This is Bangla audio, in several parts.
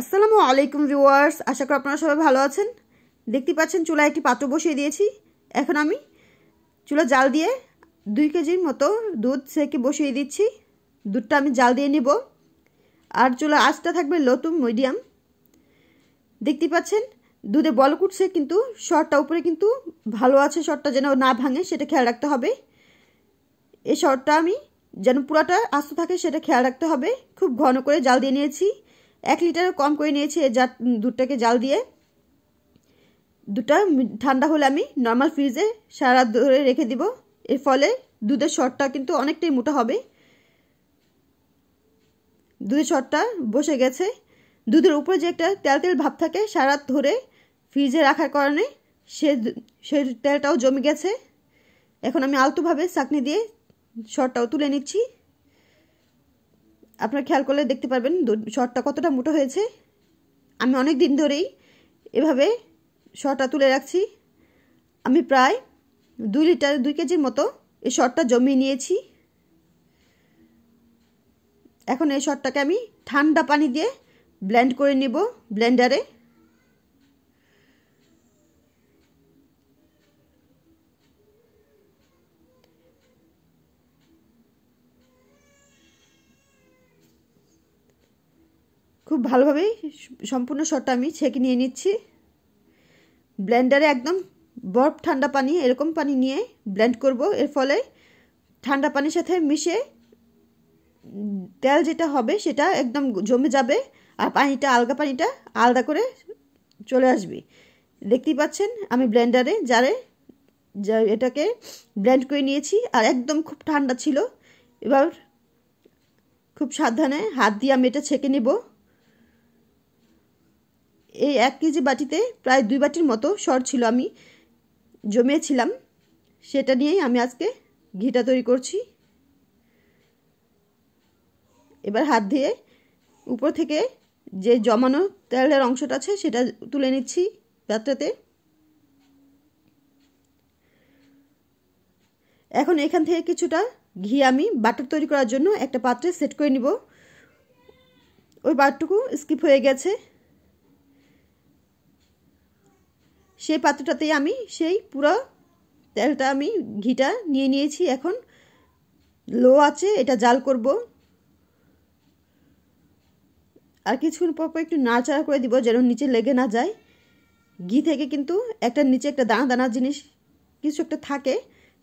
আসসালামু আলাইকুম ভিউয়ার্স আশা করি আপনারা সবাই ভালো আছেন দেখতে পাচ্ছেন চুলায় একটি পাত্র বসিয়ে দিয়েছি এখন আমি চুলা জাল দিয়ে দুই কেজির মতো দুধ সেকে বসিয়ে দিচ্ছি দুধটা আমি জাল দিয়ে নেব আর চুলা আঁচটা থাকবে লতুম মিডিয়াম দেখতে পাচ্ছেন দুধে বল কুটছে কিন্তু শরটা উপরে কিন্তু ভালো আছে শরটা যেন না ভাঙে সেটা খেয়াল রাখতে হবে এই শরটা আমি যেন পুরাটা আস্ত থাকে সেটা খেয়াল রাখতে হবে খুব ঘন করে জাল দিয়ে নিয়েছি এক লিটারও কম করে নিয়েছি যা দুধটাকে জাল দিয়ে দুটা ঠান্ডা হলে আমি নর্মাল ফ্রিজে সারা ধরে রেখে দিব এর ফলে দুধের শটটা কিন্তু অনেকটাই মোটা হবে দুধের শটটা বসে গেছে দুধের উপরে যে একটা তেল তেল ভাব থাকে সারা ধরে ফ্রিজে রাখার কারণে সে সে তেলটাও জমে গেছে এখন আমি আলতোভাবে চাকনি দিয়ে শটটাও তুলে নিচ্ছি আপনারা খেয়াল করলে দেখতে পারবেন শর্টটা কতটা মোটা হয়েছে আমি অনেক দিন ধরেই এভাবে শর্টটা তুলে রাখছি আমি প্রায় দুই লিটার দুই কেজির মতো এই শর্টটা জমিয়ে নিয়েছি এখন এই শর্টটাকে আমি ঠান্ডা পানি দিয়ে ব্লেন্ড করে নিব ব্লেন্ডারে খুব ভালোভাবেই সম্পূর্ণ শটটা আমি ছেঁকে নিয়ে নিচ্ছি ব্লেন্ডারে একদম বরফ ঠান্ডা পানি এরকম পানি নিয়ে ব্লেন্ড করব এর ফলে ঠান্ডা পানির সাথে মিশে তেল যেটা হবে সেটা একদম জমে যাবে আর পানিটা আলগা পানিটা আলাদা করে চলে আসবে দেখতেই পাচ্ছেন আমি ব্লেন্ডারে যা এটাকে ব্লেন্ড করে নিয়েছি আর একদম খুব ঠান্ডা ছিল এবার খুব সাবধানে হাত দিয়ে আমি এটা ছেঁকে নেবো এই এক কেজি বাটিতে প্রায় দুই বাটির মতো সর ছিল আমি জমিয়েছিলাম সেটা নিয়েই আমি আজকে ঘিটা তৈরি করছি এবার হাত দিয়ে উপর থেকে যে জমানো তেলের অংশটা আছে সেটা তুলে নিচ্ছি পাত্রতে এখন এখান থেকে কিছুটা ঘি আমি বাটার তৈরি করার জন্য একটা পাত্রে সেট করে নিব ওই বাটটুকু স্কিপ হয়ে গেছে সেই পাত্রটাতেই আমি সেই পুরো তেলটা আমি ঘিটা নিয়ে নিয়েছি এখন লো আছে এটা জাল করব আর কিছুক্ষণ পর একটু নাড়াচাড়া করে দিব যেন নিচে লেগে না যায় ঘি থেকে কিন্তু একটা নিচে একটা দানা দানা জিনিস কিছু একটা থাকে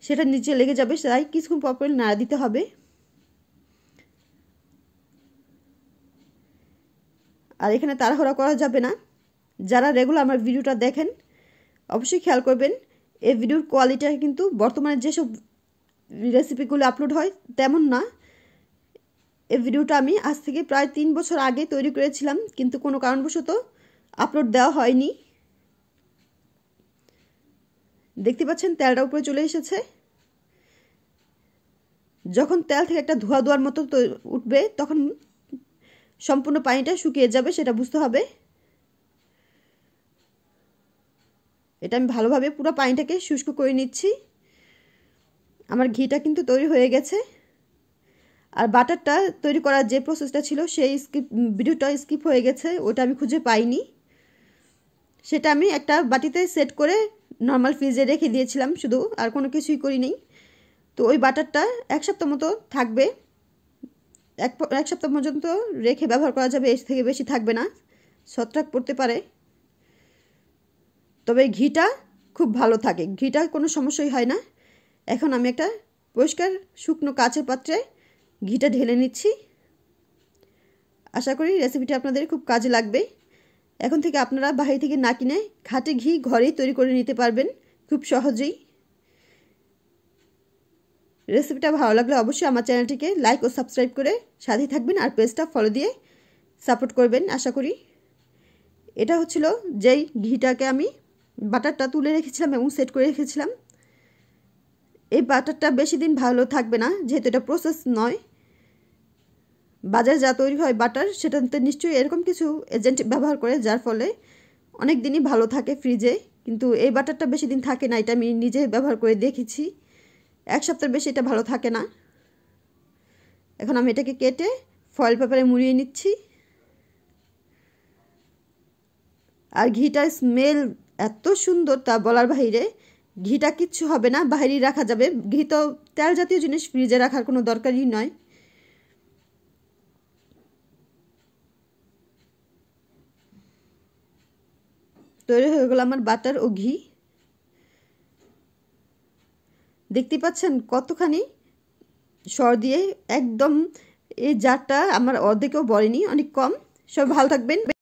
সেটা নিচে লেগে যাবে তাই কিছুক্ষণ পর পর নাড়া দিতে হবে আর এখানে তাড়াহুড়া করা যাবে না যারা রেগুলার আমার ভিডিওটা দেখেন অবশ্যই খেয়াল করবেন এই ভিডিওর কোয়ালিটি কিন্তু বর্তমানে যেসব রেসিপিগুলো আপলোড হয় তেমন না এই ভিডিওটা আমি আজ থেকে প্রায় তিন বছর আগে তৈরি করেছিলাম কিন্তু কোনো কারণবশত আপলোড দেওয়া হয়নি দেখতে পাচ্ছেন তেলটা উপরে চলে এসেছে যখন তেল থেকে একটা ধোয়া ধোয়ার মতো উঠবে তখন সম্পূর্ণ পানিটা শুকিয়ে যাবে সেটা বুঝতে হবে এটা আমি ভালোভাবে পুরো পানিটাকে শুষ্ক করে নিচ্ছি আমার ঘিটা কিন্তু তৈরি হয়ে গেছে আর বাটারটা তৈরি করার যে প্রসেসটা ছিল সেই স্কিপ ভিডিওটা স্কিপ হয়ে গেছে ওটা আমি খুঁজে পাইনি সেটা আমি একটা বাটিতে সেট করে নর্মাল ফ্রিজে রেখে দিয়েছিলাম শুধু আর কোনো কিছুই করি নেই তো ওই বাটারটা এক সপ্তাহ মতো থাকবে এক এক সপ্তাহ পর্যন্ত রেখে ব্যবহার করা যাবে এর থেকে বেশি থাকবে না ছত্রাক পড়তে পারে তবে ঘিটা খুব ভালো থাকে ঘিটা কোনো সমস্যাই হয় না এখন আমি একটা পরিষ্কার শুকনো কাঁচের পাত্রে ঘিটা ঢেলে নিচ্ছি আশা করি রেসিপিটি আপনাদের খুব কাজে লাগবে এখন থেকে আপনারা বাহির থেকে না কিনে খাটে ঘি ঘরেই তৈরি করে নিতে পারবেন খুব সহজেই রেসিপিটা ভালো লাগলে অবশ্যই আমার চ্যানেলটিকে লাইক ও সাবস্ক্রাইব করে সাথে থাকবেন আর পেজটা ফলো দিয়ে সাপোর্ট করবেন আশা করি এটা হচ্ছিল যেই ঘিটাকে আমি বাটারটা তুলে রেখেছিলাম এবং সেট করে রেখেছিলাম এই বাটারটা বেশি দিন ভালো থাকবে না যেহেতু এটা প্রসেস নয় বাজারে যা তৈরি হয় বাটার সেটাতে নিশ্চয়ই এরকম কিছু এজেন্ট ব্যবহার করে যার ফলে অনেক দিনই ভালো থাকে ফ্রিজে কিন্তু এই বাটারটা বেশি দিন থাকে না এটা আমি নিজে ব্যবহার করে দেখেছি এক সপ্তাহের বেশি এটা ভালো থাকে না এখন আমি এটাকে কেটে ফয়েল পেপারে মুড়িয়ে নিচ্ছি আর ঘিটার স্মেল এত সুন্দর তা বলার বাহিরে ঘিটা কিচ্ছু হবে না বাহিরে রাখা যাবে ঘি তো তেল জাতীয় জিনিস ফ্রিজে রাখার কোনো দরকারই নয় তৈরি হয়ে গেল আমার বাটার ও ঘি দেখতে পাচ্ছেন কতখানি সর দিয়ে একদম এই জারটা আমার অর্ধেকেও বলেনি অনেক কম সব ভালো থাকবেন